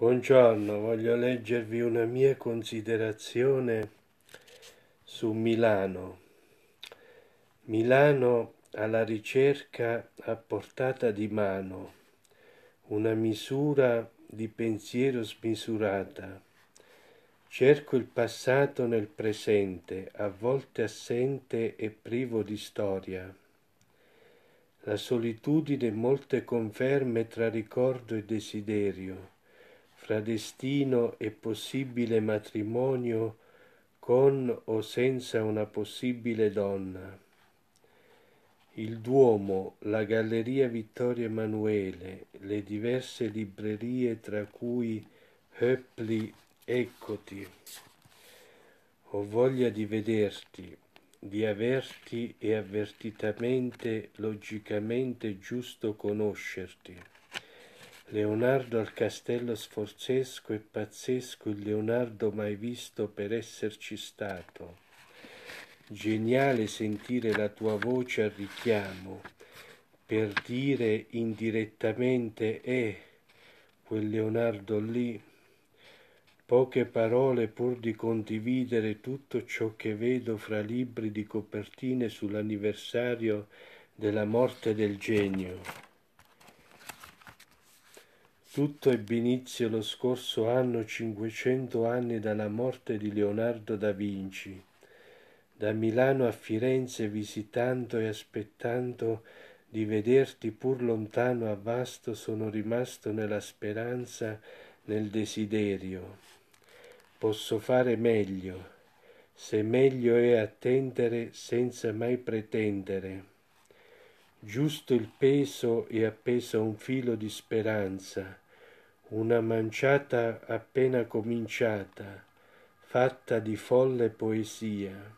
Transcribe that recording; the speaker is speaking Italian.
Buongiorno, voglio leggervi una mia considerazione su Milano. Milano alla ricerca a portata di mano, una misura di pensiero smisurata. Cerco il passato nel presente, a volte assente e privo di storia. La solitudine molte conferme tra ricordo e desiderio fra destino e possibile matrimonio con o senza una possibile donna. Il Duomo, la Galleria Vittorio Emanuele, le diverse librerie tra cui Höppli, eccoti. Ho voglia di vederti, di averti e avvertitamente, logicamente giusto conoscerti. Leonardo al castello sforzesco e pazzesco, il Leonardo mai visto per esserci stato. Geniale sentire la tua voce al richiamo, per dire indirettamente eh, quel Leonardo lì, poche parole pur di condividere tutto ciò che vedo fra libri di copertine sull'anniversario della morte del genio. Tutto ebbe inizio lo scorso anno 500 anni dalla morte di Leonardo da Vinci. Da Milano a Firenze visitando e aspettando di vederti pur lontano a vasto sono rimasto nella speranza, nel desiderio. Posso fare meglio, se meglio è attendere senza mai pretendere. Giusto il peso e appeso a un filo di speranza, una manciata appena cominciata fatta di folle poesia